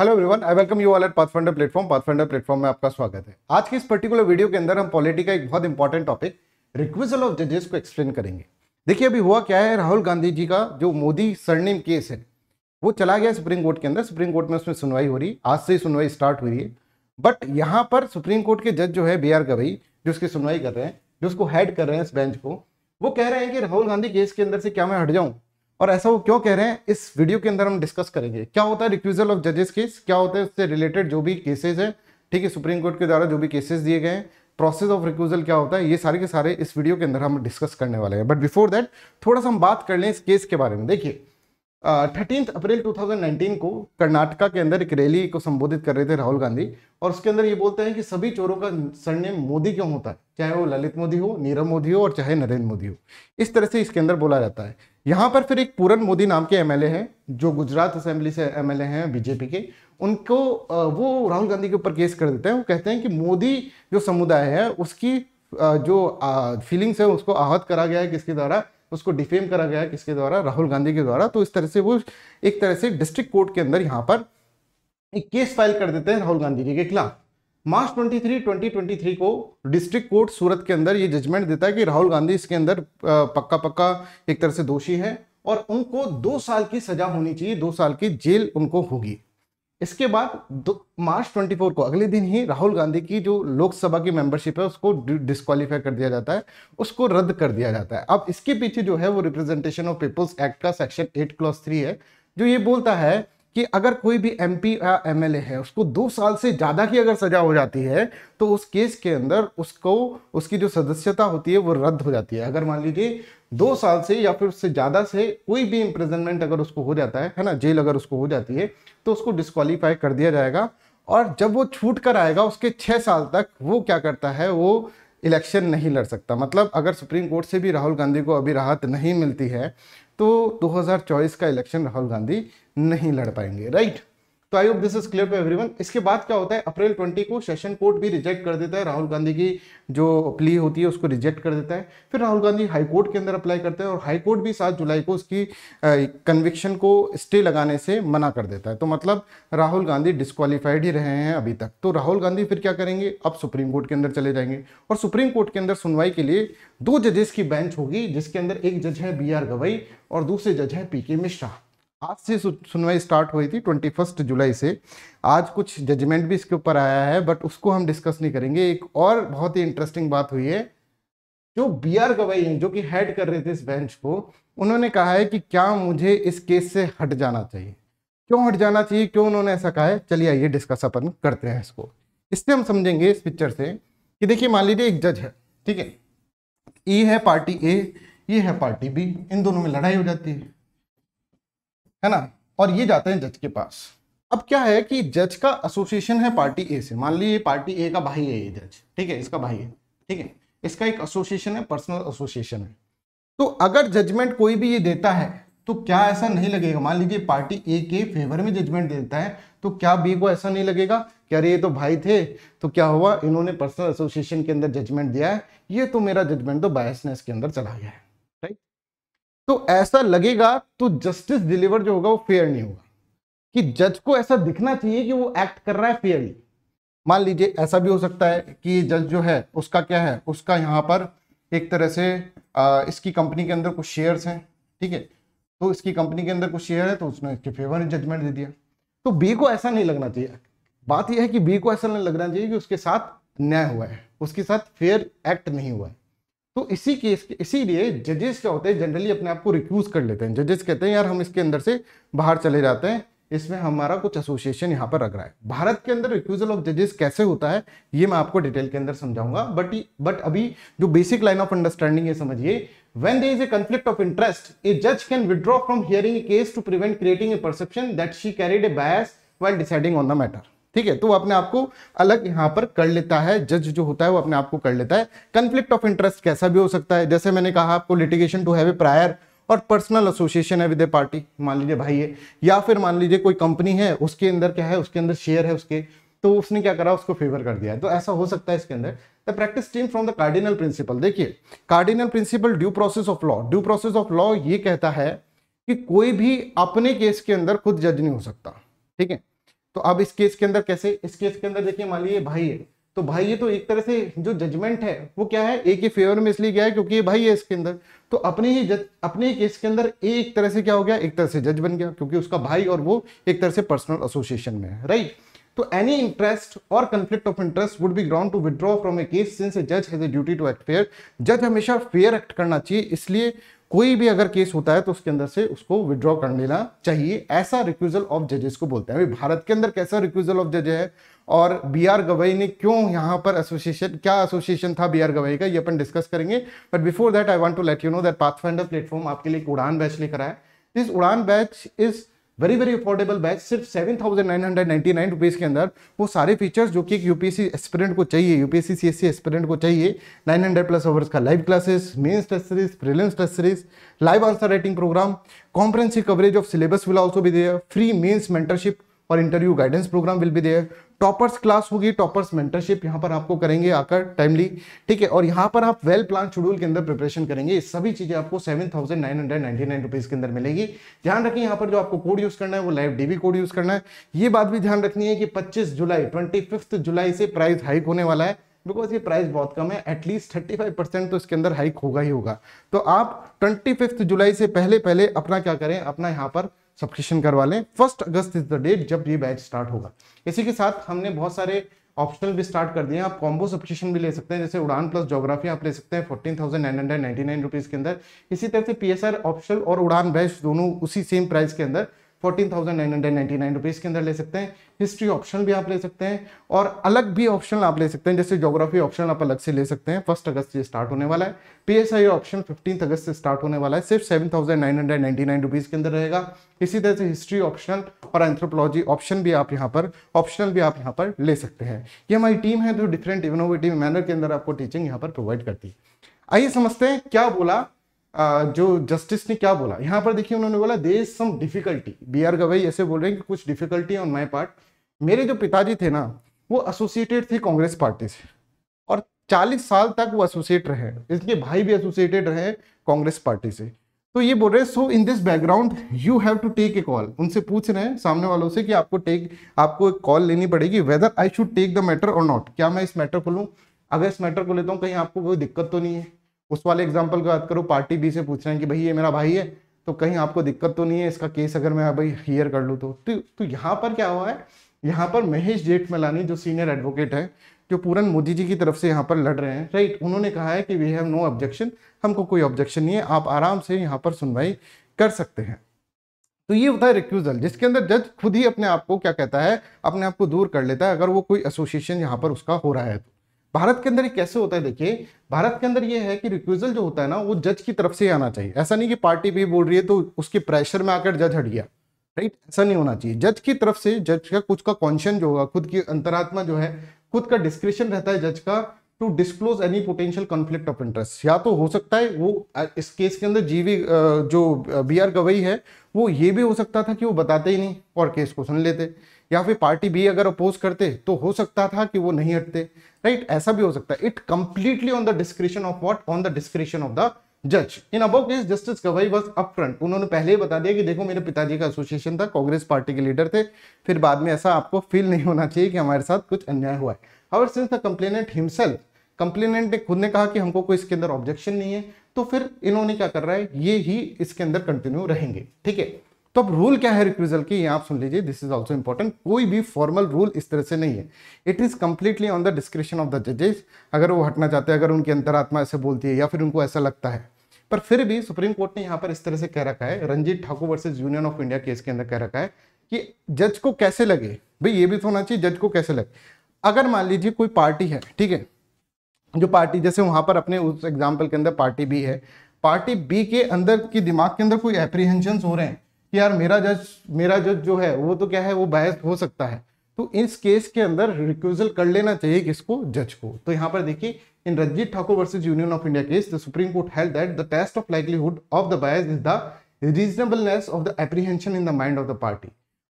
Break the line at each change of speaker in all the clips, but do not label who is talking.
Hello everyone I welcome you all at Pathfinder platform Pathfinder platform में आपका स्वागत है आज की इस पर्टिकुलर वीडियो के अंदर हम पॉलिटी का एक बहुत इंपॉर्टेंट टॉपिक रिक्विजल ऑफ जजेस को एक्सप्लेन करेंगे देखिए अभी हुआ क्या है राहुल गांधी जी का जो मोदी सरनेम केस है वो चला गया सुप्रीम कोर्ट के अंदर सुप्रीम कोर्ट में उसमें सुनवाई हो रही आज से ही सुनवाई स्टार्ट हो रही है बट यहाँ पर सुप्रीम कोर्ट के जज जो है बी आर गवई जो उसकी सुनवाई कर रहे हैं जो उसको हैड कर रहे हैं इस बेंच को वो कह रहे हैं कि राहुल गांधी केस के अंदर से क्या मैं हट जाऊँ और ऐसा वो क्यों कह रहे हैं इस वीडियो के अंदर हम डिस्कस करेंगे क्या होता है रिक्यूजल ऑफ जजेस केस क्या होता है उससे रिलेटेड जो भी केसेज है ठीक है सुप्रीम कोर्ट के द्वारा जो भी केसेज दिए गए हैं प्रोसेस ऑफ रिक्यूजल क्या होता है ये सारे के सारे इस वीडियो के अंदर हम डिस्कस करने वाले हैं बट बिफोर दैट थोड़ा सा हम बात कर लें इस केस के बारे में देखिए थर्टीन अप्रैल 2019 को कर्नाटका के अंदर एक रैली को संबोधित कर रहे थे राहुल गांधी और उसके अंदर ये बोलते हैं कि सभी चोरों का सरनेम मोदी क्यों होता है चाहे वो ललित मोदी हो नीरव मोदी हो और चाहे नरेंद्र मोदी हो इस तरह से इसके अंदर बोला जाता है यहाँ पर फिर एक पूरन मोदी नाम के एमएलए हैं जो गुजरात असेंबली से एमएलए हैं बीजेपी के उनको वो राहुल गांधी के ऊपर केस कर देते हैं वो कहते हैं कि मोदी जो समुदाय है उसकी जो फीलिंग्स है उसको आहत करा गया है किसके द्वारा उसको डिफेम करा गया है किसके द्वारा राहुल गांधी के द्वारा तो इस तरह से वो एक तरह से डिस्ट्रिक्ट कोर्ट के अंदर यहाँ पर एक केस फाइल कर देते हैं राहुल गांधी जी के खिलाफ मार्च 23, 2023 को डिस्ट्रिक्ट कोर्ट सूरत के अंदर ये जजमेंट देता है कि राहुल गांधी इसके अंदर पक्का पक्का एक तरह से दोषी है और उनको दो साल की सजा होनी चाहिए दो साल की जेल उनको होगी इसके बाद मार्च 24 को अगले दिन ही राहुल गांधी की जो लोकसभा की मेंबरशिप है उसको डिस्कालीफाई कर दिया जाता है उसको रद्द कर दिया जाता है अब इसके पीछे जो है वो रिप्रेजेंटेशन ऑफ पीपल्स एक्ट का सेक्शन एट क्लॉस थ्री है जो ये बोलता है कि अगर कोई भी एम पी या एम है उसको दो साल से ज़्यादा की अगर सज़ा हो जाती है तो उस केस के अंदर उसको उसकी जो सदस्यता होती है वो रद्द हो जाती है अगर मान लीजिए दो साल से या फिर उससे ज़्यादा से कोई भी इम्प्रिजनमेंट अगर उसको हो जाता है है ना जेल अगर उसको हो जाती है तो उसको डिस्कालीफाई कर दिया जाएगा और जब वो छूट कर आएगा उसके छः साल तक वो क्या करता है वो इलेक्शन नहीं लड़ सकता मतलब अगर सुप्रीम कोर्ट से भी राहुल गांधी को अभी राहत नहीं मिलती है तो 2024 का इलेक्शन राहुल गांधी नहीं लड़ पाएंगे राइट तो I hope this is clear to everyone इसके बाद क्या होता है अप्रैल 20 को सेशन कोर्ट भी रिजेक्ट कर देता है राहुल गांधी की जो प्ली होती है उसको रिजेक्ट कर देता है फिर राहुल गांधी हाई कोर्ट के अंदर अप्लाई करते हैं और हाई कोर्ट भी 7 जुलाई को उसकी कन्विक्शन को स्टे लगाने से मना कर देता है तो मतलब राहुल गांधी डिस्कालीफाइड ही रहे हैं अभी तक तो राहुल गांधी फिर क्या करेंगे अब सुप्रीम कोर्ट के अंदर चले जाएंगे और सुप्रीम कोर्ट के अंदर सुनवाई के लिए दो जजेस की बेंच होगी जिसके अंदर एक जज है बी आर गवई और दूसरे जज है पी के मिश्रा आज से सुनवाई स्टार्ट हुई थी ट्वेंटी फर्स्ट जुलाई से आज कुछ जजमेंट भी इसके ऊपर आया है बट उसको हम डिस्कस नहीं करेंगे एक और बहुत ही इंटरेस्टिंग बात हुई है जो बी आर गवाई हैं जो कि हेड कर रहे थे इस बेंच को उन्होंने कहा है कि क्या मुझे इस केस से हट जाना चाहिए क्यों हट जाना चाहिए क्यों उन्होंने ऐसा कहा है चलिए आइए डिस्कस अपन करते हैं इसको इससे हम समझेंगे इस पिक्चर से कि देखिए मान लीजिए एक जज है ठीक है ई e है पार्टी ए ये है पार्टी बी इन दोनों में लड़ाई हो जाती है है ना और ये जाते हैं जज के पास अब क्या है कि जज का एसोसिएशन है पार्टी ए से मान लीजिए पार्टी ए का भाई है ये जज ठीक है इसका भाई है ठीक है इसका एक एसोसिएशन है पर्सनल एसोसिएशन है तो अगर जजमेंट कोई भी ये देता है तो क्या ऐसा नहीं लगेगा मान लीजिए पार्टी ए के फेवर में जजमेंट देता है तो क्या बी को ऐसा नहीं लगेगा कि अरे ये तो भाई थे तो क्या हुआ इन्होंने पर्सनल एसोसिएशन के अंदर जजमेंट दिया है ये तो मेरा जजमेंट तो बायसनेस के अंदर चला गया है तो ऐसा लगेगा तो जस्टिस डिलीवर जो होगा वो फेयर नहीं होगा कि जज को ऐसा दिखना चाहिए कि वो एक्ट कर रहा है फेयरली मान लीजिए ऐसा भी हो सकता है कि जज जो है उसका क्या है उसका यहाँ पर एक तरह से आ, इसकी कंपनी के अंदर कुछ शेयर्स हैं ठीक है तो इसकी कंपनी के अंदर कुछ शेयर है तो उसने इसके फेवर में जजमेंट दे दिया तो बी को ऐसा नहीं लगना चाहिए बात यह है कि बी को ऐसा नहीं लगना चाहिए कि उसके साथ न्याय हुआ है उसके साथ फेयर एक्ट नहीं हुआ है तो इसी केस के इसीलिए जजेस क्या होते हैं जनरली अपने आप को रिक्यूज कर लेते हैं जजेस कहते हैं यार हम इसके अंदर से बाहर चले जाते हैं इसमें हमारा कुछ एसोसिएशन यहाँ पर रख रहा है भारत के अंदर रिक्यूजल ऑफ जजेस कैसे होता है ये मैं आपको डिटेल के अंदर समझाऊंगा बट बट अभी जो बेसिक लाइन ऑफ अंडरस्टैंडिंग है समझिए when there is a conflict of interest a जज can withdraw from hearing case to prevent creating a perception that she she a bias well deciding on the matter ठीक है तो वो अपने आप को अलग यहां पर कर लेता है जज जो होता है वो अपने आप को कर लेता है कंफ्लिक्ट ऑफ इंटरेस्ट कैसा भी हो सकता है जैसे मैंने कहा आपको litigation to have a prior और पर्सनल एसोसिएशन है विद ए पार्टी मान लीजिए भाई है या फिर मान लीजिए कोई कंपनी है उसके अंदर क्या है उसके अंदर शेयर है उसके तो उसने क्या करा उसको फेवर कर दिया तो ऐसा हो सकता है इसके अंदर the practice team from the cardinal principle देखिए cardinal principle due process of law due process of law ये कहता है कि कोई भी अपने केस के अंदर खुद जज नहीं हो सकता ठीक है तो अब इस केस के अंदर कैसे इस केस के अंदर देखिए मान लीजिए भाई है तो भाई ये तो एक तरह से जो जजमेंट है वो क्या है ए के फेवर में इसलिए गया है क्योंकि ये भाई है इसके अंदर तो अपने ही जज अपने ही केस के अंदर ए एक तरह से क्या हो गया एक तरह से जज बन गया क्योंकि उसका भाई और वो एक तरह से पर्सनल एसोसिएशन में है राइट तो एनी इंटरेस्ट और conflict of interest would be ground to withdraw from A case since ए जज has a duty to act fair जज हमेशा फेयर एक्ट करना चाहिए इसलिए कोई भी अगर केस होता है तो उसके अंदर से उसको विड्रॉ कर लेना चाहिए ऐसा रिक्यूजल ऑफ जजेस को बोलते हैं अभी भारत के अंदर कैसा रिक्यूजल ऑफ जज है और बी आर गवई ने क्यों यहाँ पर एसोसिएशन क्या एसोसिएशन था बी आर गवई का ये अपन डिस्कस करेंगे but before that I want to let you know that Pathfinder platform आपके लिए एक उड़ान बैच लेकर आया this Udaan batch is very very affordable batch सिर्फ seven thousand nine hundred ninety nine rupees के अंदर वो सारे फीचर्स जो कि एक यूपीएससी एस्पिरेंट को चाहिए यूपीएससी सीएससी एस्पिरेंट को चाहिए नाइन हंड्रेड प्लस आवर्स का live classes mains test series prelims test series live answer writing program comprehensive coverage of syllabus will also भी दिया फ्री मेन्स मेंटरशिप और interview guidance program will be there toppers class होगी toppers mentorship यहाँ पर आपको करेंगे आकर timely ठीक है और यहाँ पर आप वेल प्लान शेड्यूल के अंदर प्रिपरेशन करेंगे ये सभी चीज़ें आपको seven thousand nine hundred ninety nine rupees के अंदर मिलेगी ध्यान रखें यहाँ पर जो आपको कोड यूज़ करना है वो लाइव डीबी कोड यूज़ करना है ये बात भी ध्यान रखनी है कि पच्चीस जुलाई ट्वेंटी फिफ्थ जुलाई से प्राइस हाइक होने वाला है बिकॉज ये प्राइस बहुत कम है एटलीस्ट थर्टी फाइव परसेंट तो इसके अंदर हाइक होगा ही होगा तो आप ट्वेंटी फिफ्थ जुलाई से पहले पहले अपना क्या करें अपना यहाँ पर सब्सक्रिप्शन करवा लें first August is the date जब ये बैच स्टार्ट होगा इसी के साथ हमने बहुत सारे ऑप्शनल भी स्टार्ट कर दिए आप कॉम्बो सब्सक्रिप्शन भी ले सकते हैं जैसे उड़ान प्लस जोग्राफी आप ले सकते हैं fourteen thousand nine hundred ninety nine rupees के अंदर इसी तरह से पी एस आर ऑप्शनल और उड़ान बैच दोनों उसी सेम प्राइस के अंदर fourteen thousand nine hundred nine rupees के अंदर ले सकते हैं हिस्ट्री ऑप्शन भी आप ले सकते हैं और अलग भी ऑप्शन आप ले सकते हैं जैसे जोग्राफी ऑप्शन आप अलग से ले सकते हैं फर्स्ट अगस्त से स्टार्ट होने वाला है पीएसआई ऑप्शन फिफ्टीन अगस्त से स्टार्ट होने वाला है सिर्फ seven thousand nine hundred nine के अंदर रहेगा इसी तरह से हिस्ट्री ऑप्शन और एंथ्रोपोलॉजी ऑप्शन भी आप यहाँ पर ऑप्शनल भी आप यहाँ पर ले सकते हैं ये हमारी टीम है जो डिफरेंट इनोवेटिव मैनर के अंदर आपको टीचिंग यहाँ पर प्रोवाइड करती है आइए समझते हैं क्या बोला जो जस्टिस ने क्या बोला यहाँ पर देखिए उन्होंने बोला they is some difficulty B R Gavai ऐसे बोल रहे हैं कि कुछ डिफिकल्टी ऑन माई पार्ट मेरे जो पिताजी थे ना वो एसोसिएटेड थे कांग्रेस पार्टी से और 40 साल तक वो एसोसिएट रहे इसलिए भाई भी एसोसिएटेड रहे कांग्रेस पार्टी से तो ये बोल रहे हैं so in this background you have to take a call उनसे पूछ रहे हैं सामने वालों से कि आपको टेक आपको एक कॉल लेनी पड़ेगी whether I should take the matter or not क्या मैं इस मैटर को लूँ अगर इस मैटर को लेता हूँ कहीं आपको कोई दिक्कत तो नहीं है उस वाले एग्जाम्पल की बात करो पार्टी बी से पूछ रहे हैं कि भाई ये मेरा भाई है तो कहीं आपको दिक्कत तो नहीं है इसका केस अगर मैं भाई हियर कर लूँ तो तो, तो यहाँ पर क्या हुआ है यहाँ पर महेश जेठमलानी जो सीनियर एडवोकेट है जो पूरन मोदी जी की तरफ से यहाँ पर लड़ रहे हैं राइट उन्होंने कहा है कि वी हैव नो ऑब्जेक्शन हमको कोई ऑब्जेक्शन नहीं है आप आराम से यहाँ पर सुनवाई कर सकते हैं तो ये होता है रिक्यूजल जिसके अंदर जज खुद ही अपने आप को क्या कहता है अपने आप को दूर कर लेता है अगर वो कोई एसोसिएशन यहाँ पर उसका हो रहा है तो भारत के अंदर ये कैसे होता है देखिए भारत के अंदर ये है कि रिक्यूजल जो होता है ना वो जज की तरफ से आना चाहिए ऐसा नहीं कि पार्टी भी बोल रही है तो उसके प्रेशर में आकर जज हट गया राइट ऐसा नहीं होना चाहिए जज की तरफ से जज का कुछ का कॉन्शन जो होगा खुद की अंतरात्मा जो है खुद का डिस्क्रिप्शन रहता है जज का to disclose any potential conflict of interest या तो हो सकता है वो इस केस के अंदर जीवी जो बी आर गवई है वो ये भी हो सकता था कि वो बताते ही नहीं और केस को सुन लेते या फिर पार्टी बी अगर अपोज करते तो हो सकता था कि वो नहीं हटते राइट right? ऐसा भी हो सकता है it completely on the discretion of what on the discretion of the जज in above case justice Gavai was upfront उन्होंने पहले ही बता दिया कि देखो मेरे पिताजी का एसोसिएशन था कांग्रेस पार्टी के लीडर थे फिर बाद में ऐसा आपको फील नहीं होना चाहिए कि हमारे साथ कुछ अन्याय हुआ है however since the complainant himself complainant ने खुद ने कहा कि हमको कोई इसके अंदर ऑब्जेक्शन नहीं है तो फिर इन्होंने क्या कर रहा है ये ही इसके अंदर कंटिन्यू रहेंगे ठीक है तो अब रूल क्या है रिक्विजल की आप सुन लीजिए दिस इज ऑल्सो इंपॉर्टेंट कोई भी फॉर्मल रूल इस तरह से नहीं है it is completely on the discretion of the जजेस अगर वो हटना चाहते हैं अगर उनकी अंतरात्मा ऐसे बोलती है या फिर उनको ऐसा लगता है पर फिर भी सुप्रीम कोर्ट ने यहाँ पर इस तरह से कह रखा है Ranjit Thakur versus union of India case के अंदर कह रखा है कि जज को कैसे लगे भाई ये भी तो होना चाहिए जज को कैसे लगे अगर मान लीजिए कोई पार्टी है ठीक है जो पार्टी जैसे वहां पर अपने उस एग्जाम्पल के अंदर पार्टी बी है पार्टी बी के अंदर की दिमाग के अंदर कोई एप्रीहेंशन हो रहे हैं कि यार मेरा जज मेरा जज जो है वो तो क्या है वो बायस हो सकता है तो इस केस के अंदर रिक्यूजल कर लेना चाहिए किसको जज को तो यहाँ पर देखिए in Ranjit Thakur versus union of India case the supreme court held that the test of likelihood of the bias is the reasonableness of the apprehension in the mind of the party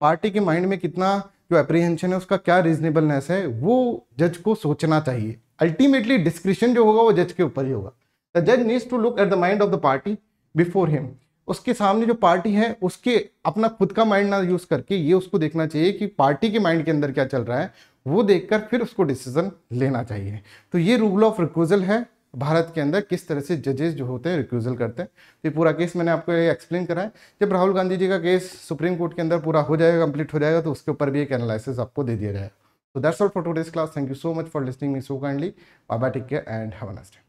party के mind में कितना जो apprehension है उसका क्या reasonableness है वो जज को सोचना चाहिए अल्टीमेटली डिस्क्रिशन जो होगा वो जज के ऊपर ही होगा द जज needs to look at the mind of the party before him उसके सामने जो पार्टी है उसके अपना खुद का माइंड ना यूज करके ये उसको देखना चाहिए कि पार्टी के माइंड के अंदर क्या चल रहा है वो देखकर फिर उसको डिसीजन लेना चाहिए तो ये रूल ऑफ रिक्यूजल है भारत के अंदर किस तरह से जजेस जो होते हैं रिक्यूजल करते हैं तो ये पूरा केस मैंने आपको एक्सप्लेन करा है जब राहुल गांधी जी का केस सुप्रीम कोर्ट के अंदर पूरा हो जाएगा कंप्लीट हो जाएगा तो उसके ऊपर भी एक एनालिसिस आपको दे दिया जाएगा तो that's all for today's class thank you so much for listening me so kindly bye bye take care and have a nice day